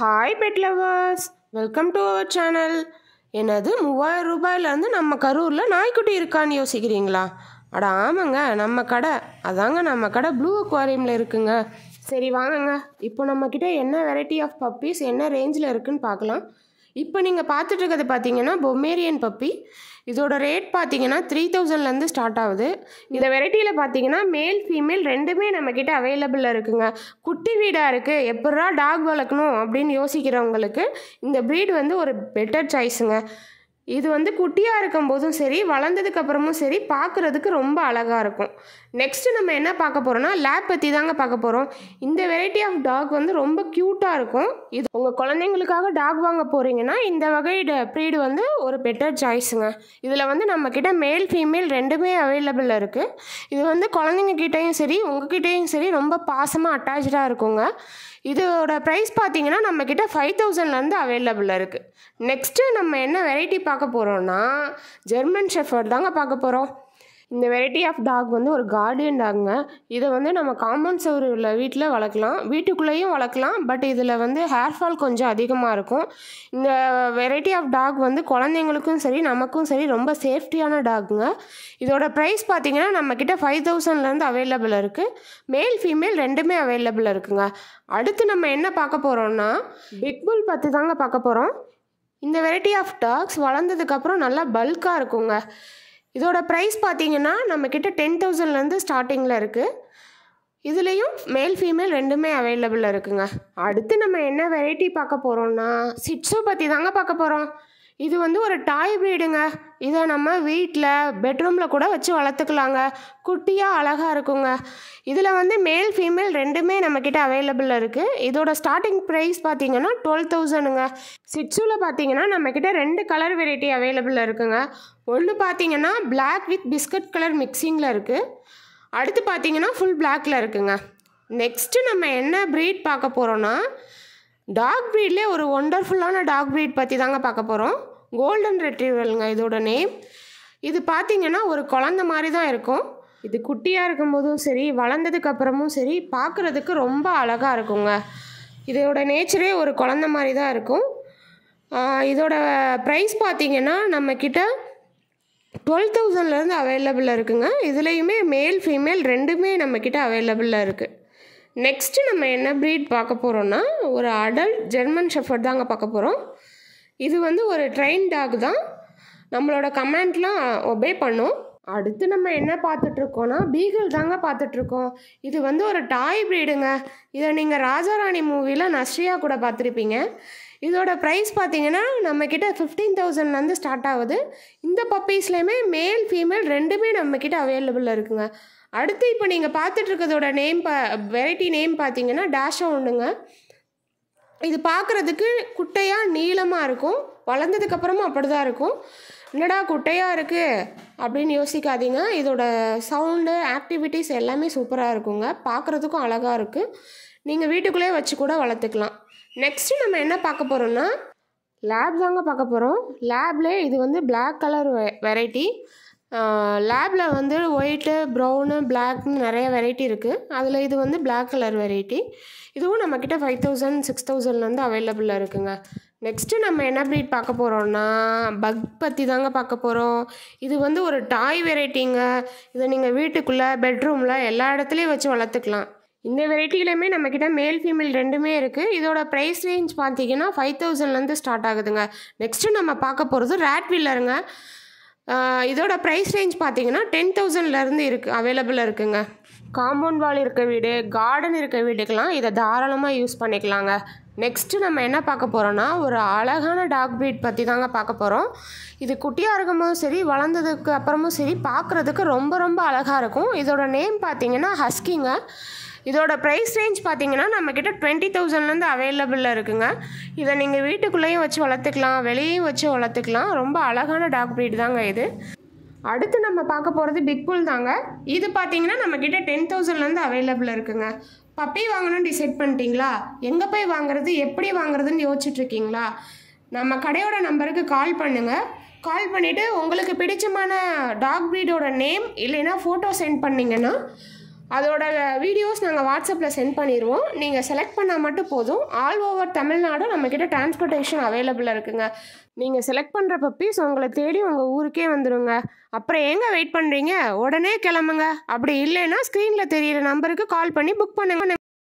hi pet lovers welcome to our channel எனது மூவாயிரம் ரூபாயிலேருந்து நம்ம கரூரில் நாய்க்குட்டி இருக்கான்னு யோசிக்கிறீங்களா அட ஆமாங்க நம்ம கடை அதாங்க நம்ம கடை ப்ளூ அக்வாரியமில் இருக்குங்க சரி வாங்கங்க இப்போ நம்மக்கிட்ட என்ன வெரைட்டி ஆஃப் பப்பீஸ் என்ன ரேஞ்சில் இருக்குதுன்னு பார்க்கலாம் இப்போ நீங்கள் பார்த்துட்டு இருக்கிறது பார்த்தீங்கன்னா பொமேரியன் பப்பி இதோட ரேட் பார்த்தீங்கன்னா த்ரீ தௌசண்ட்லேருந்து ஸ்டார்ட் ஆகுது இந்த வெரைட்டியில் பார்த்தீங்கன்னா மேல் ஃபீமேல் ரெண்டுமே நம்மக்கிட்ட அவைலபிளில் இருக்குங்க குட்டி வீடாக இருக்குது எப்படா டாக் வளர்க்கணும் அப்படின்னு யோசிக்கிறவங்களுக்கு இந்த ப்ரீட் வந்து ஒரு பெட்டர் சாய்ஸுங்க இது வந்து குட்டியாக இருக்கும் போதும் சரி வளர்ந்ததுக்கு அப்புறமும் சரி பார்க்குறதுக்கு ரொம்ப அழகாக இருக்கும் நெக்ஸ்ட்டு நம்ம என்ன பார்க்க போகிறோம்னா லேப் பற்றி தாங்க பார்க்க போகிறோம் இந்த வெரைட்டி ஆஃப் டாக் வந்து ரொம்ப க்யூட்டாக இருக்கும் இது உங்கள் குழந்தைங்களுக்காக டாக் வாங்க போகிறீங்கன்னா இந்த வகை ப்ரீடு வந்து ஒரு பெட்டர் சாய்ஸுங்க இதில் வந்து நம்மக்கிட்ட மேல் ஃபீமேல் ரெண்டுமே அவைலபிள் இருக்குது இது வந்து குழந்தைங்க கிட்டேயும் சரி உங்ககிட்டேயும் சரி ரொம்ப பாசமாக அட்டாச்சாக இருக்குங்க இதோட ப்ரைஸ் பார்த்தீங்கன்னா கிட்ட ஃபைவ் தௌசண்ட்லேருந்து அவைலபிளாக இருக்குது நெக்ஸ்ட்டு நம்ம என்ன வெரைட்டி பார்க்க போகிறோம்னா ஜெர்மன் ஷெஃபர்ட் தாங்க பார்க்க போகிறோம் இந்த வெரைட்டி ஆஃப் டாக் வந்து ஒரு கார்டியன் டாக்ங்க இதை வந்து நம்ம காம்பவுண்ட் சவர் உள்ள வீட்டில் வளர்க்கலாம் வீட்டுக்குள்ளேயும் வளர்க்கலாம் பட் இதில் வந்து ஹேர் ஃபால் கொஞ்சம் அதிகமாக இருக்கும் இந்த வெரைட்டி ஆஃப் டாக் வந்து குழந்தைங்களுக்கும் சரி நமக்கும் சரி ரொம்ப சேஃப்டியான டாக்ங்க இதோட ப்ரைஸ் பார்த்திங்கன்னா நம்மக்கிட்ட ஃபைவ் தௌசண்ட்லேருந்து அவைலபிள் இருக்குது மேல் ஃபீமேல் ரெண்டுமே அவைலபிள் இருக்குங்க அடுத்து நம்ம என்ன பார்க்க போகிறோம்னா பிக்புல் பற்றி தாங்க பார்க்க போகிறோம் இந்த வெரைட்டி ஆஃப் டாக்ஸ் வளர்ந்ததுக்கப்புறம் நல்லா பல்காக இருக்குங்க இதோட ப்ரைஸ் பார்த்தீங்கன்னா நம்மக்கிட்ட டென் தௌசண்ட்லேருந்து ஸ்டார்டிங்கில் இருக்குது இதுலேயும் மேல் ஃபீமேல் ரெண்டுமே அவைலபிளாக இருக்குங்க அடுத்து நம்ம என்ன வெரைட்டி பார்க்க போகிறோம்னா சிட்ஸு பற்றி தாங்க பார்க்க போகிறோம் இது வந்து ஒரு டாய் ப்ரீடுங்க இதை நம்ம வீட்டில் பெட்ரூமில் கூட வச்சு வளர்த்துக்கலாங்க குட்டியாக அழகாக இருக்குங்க இதில் வந்து மேல் ஃபீமேல் ரெண்டுமே நம்மக்கிட்ட அவைலபிள் இருக்குது இதோட ஸ்டார்டிங் ப்ரைஸ் பார்த்தீங்கன்னா டுவெல் தௌசண்டுங்க சிட்ஸுவில் பார்த்தீங்கன்னா நம்மக்கிட்ட ரெண்டு கலர் வெரைட்டி அவைலபிள் இருக்குங்க ஒன்று பார்த்தீங்கன்னா பிளாக் வித் பிஸ்கட் கலர் மிக்சிங்கில் இருக்குது அடுத்து பார்த்தீங்கன்னா ஃபுல் பிளாக்கில் இருக்குங்க நெக்ஸ்ட்டு நம்ம என்ன ப்ரீட் பார்க்க போகிறோன்னா டாக் ப்ரீட்லேயே ஒரு ஒண்டர்ஃபுல்லான டாக் ப்ரீட் பற்றி தாங்க பார்க்க போகிறோம் கோல்டன் ரெட்ரீவருங்க இதோட நேம் இது பார்த்திங்கன்னா ஒரு குழந்த மாதிரி தான் இருக்கும் இது குட்டியாக இருக்கும்போதும் சரி வளர்ந்ததுக்கு அப்புறமும் சரி பார்க்குறதுக்கு ரொம்ப அழகாக இருக்குங்க இதோட நேச்சரே ஒரு குழந்த மாதிரி தான் இருக்கும் இதோட ப்ரைஸ் பார்த்திங்கன்னா நம்மக்கிட்ட டுவெல் தௌசண்ட்லேருந்து அவைலபிளாக இருக்குங்க இதுலேயுமே மேல் ஃபீமேல் ரெண்டுமே நம்மக்கிட்ட அவைலபிளாக இருக்குது நெக்ஸ்ட்டு நம்ம என்ன ப்ரீட் பார்க்க போகிறோன்னா ஒரு அடல்ட் ஜெர்மன் ஷெஃபர்ட் தாங்க பார்க்க போகிறோம் இது வந்து ஒரு ட்ரெயின் டாக் தான் நம்மளோட கமெண்ட்லாம் ஒபே பண்ணும் அடுத்து நம்ம என்ன பார்த்துட்ருக்கோன்னா பீகிள் தாங்க பார்த்துட்ருக்கோம் இது வந்து ஒரு டாய் ப்ரீடுங்க இதை நீங்கள் ராஜாராணி மூவியில் நஸ்ரியா கூட பார்த்துருப்பீங்க இதோட ப்ரைஸ் பார்த்தீங்கன்னா நம்மக்கிட்ட ஃபிஃப்டீன் தௌசண்ட்லேருந்து ஸ்டார்ட் ஆகுது இந்த பப்பீஸ்லேயுமே மேல் ஃபீமேல் ரெண்டுமே நம்மக்கிட்ட அவைலபிள் இருக்குங்க அடுத்து இப்போ நீங்கள் பார்த்துட்ருக்கதோட நேம் ப வெரைட்டி நேம் பார்த்தீங்கன்னா டேஷாக ஒன்றுங்க இது பார்க்குறதுக்கு குட்டையாக நீளமாக இருக்கும் வளர்ந்ததுக்கப்புறமும் அப்படி தான் இருக்கும் என்னடா குட்டையாக இருக்குது அப்படின்னு யோசிக்காதீங்க இதோட சவுண்டு ஆக்டிவிட்டீஸ் எல்லாமே சூப்பராக இருக்குங்க பார்க்குறதுக்கும் அழகாக இருக்குது நீங்கள் வீட்டுக்குள்ளேயே வச்சு கூட வளர்த்துக்கலாம் நெக்ஸ்ட்டு நம்ம என்ன பார்க்க போகிறோம்னா லேப் தாங்க பார்க்க போகிறோம் லேப்லேயே இது வந்து பிளாக் கலர் வெ வெரைட்டி லேபில் வந்து ஒயிட்டு ப்ரௌனு பிளாக்னு நிறைய வெரைட்டி இருக்குது அதில் இது வந்து பிளாக் கலர் வெரைட்டி இதுவும் நம்மக்கிட்ட ஃபைவ் தௌசண்ட் சிக்ஸ் தௌசண்ட்லேருந்து அவைலபிளாக இருக்குங்க நெக்ஸ்ட்டு நம்ம என்ன ப்ரீட் பார்க்க போகிறோம்னா பக் பற்றி தாங்க பார்க்க போகிறோம் இது வந்து ஒரு டாய் வெரைட்டிங்க இதை நீங்கள் வீட்டுக்குள்ளே பெட்ரூமில் எல்லா இடத்துலையும் வச்சு வளர்த்துக்கலாம் இந்த வெரைட்டியிலுமே நம்மக்கிட்ட மேல் ஃபீமேல் ரெண்டுமே இருக்குது இதோட ப்ரைஸ் ரேஞ்ச் பார்த்தீங்கன்னா ஃபைவ் தௌசண்ட்லேருந்து ஸ்டார்ட் ஆகுதுங்க நெக்ஸ்ட்டு நம்ம பார்க்க போகிறது ரேட் வில்லருங்க இதோட ப்ரைஸ் ரேஞ்ச் பார்த்தீங்கன்னா டென் தௌசண்ட்லேருந்து இருக்குது அவைலபிளாக இருக்குங்க காம்பவுண்ட் வால் இருக்க வீடு கார்டன் இருக்க வீடுக்கெலாம் இதை தாராளமாக யூஸ் பண்ணிக்கலாங்க நெக்ஸ்ட்டு நம்ம என்ன பார்க்க போகிறோன்னா ஒரு அழகான டாக் பீட் பற்றி தாங்க பார்க்க போகிறோம் இது குட்டியாக இருக்கும்போதும் சரி வளர்ந்ததுக்கு அப்புறமும் சரி பார்க்குறதுக்கு ரொம்ப ரொம்ப அழகாக இருக்கும் இதோட நேம் பார்த்தீங்கன்னா ஹஸ்கிங்க இதோட ப்ரைஸ் ரேஞ்ச் பார்த்தீங்கன்னா நம்மக்கிட்ட டுவெண்ட்டி தௌசண்ட்லேருந்து அவைலபிளில் இருக்குங்க இதை நீங்கள் வீட்டுக்குள்ளேயும் வச்சு வளர்த்துக்கலாம் வெளியே வச்சு வளர்த்துக்கலாம் ரொம்ப அழகான டாக் ப்ரீட் தாங்க இது அடுத்து நம்ம பார்க்க போகிறது பிக் புல் தாங்க இது பார்த்தீங்கன்னா நம்மக்கிட்ட டென் தௌசண்ட்லேருந்து அவைலபிள் இருக்குங்க பப்பி வாங்கணும்னு டிசைட் பண்ணிட்டீங்களா எங்கே போய் வாங்குறது எப்படி வாங்குறதுன்னு யோசிச்சுட்ருக்கீங்களா நம்ம கடையோட நம்பருக்கு கால் பண்ணுங்கள் கால் பண்ணிவிட்டு உங்களுக்கு பிடிச்சமான டாக் ப்ரீடோட நேம் இல்லைன்னா ஃபோட்டோ சென்ட் பண்ணிங்கன்னா அதோட வீடியோஸ் நாங்கள் வாட்ஸ்அப்பில் சென்ட் பண்ணிடுவோம் நீங்கள் செலக்ட் பண்ணால் மட்டும் போதும் ஆல் ஓவர் தமிழ்நாடும் நம்மக்கிட்ட டிரான்ஸ்போர்ட்டேஷன் அவைலபிளாக இருக்குங்க நீங்கள் செலக்ட் பண்ணுற பப்பீஸ் உங்களை தேடி உங்கள் ஊருக்கே வந்துடுங்க அப்புறம் எங்கே வெயிட் பண்ணுறீங்க உடனே கிளம்புங்க அப்படி இல்லைன்னா ஸ்க்ரீனில் தெரியிற நம்பருக்கு கால் பண்ணி புக் பண்ணுங்க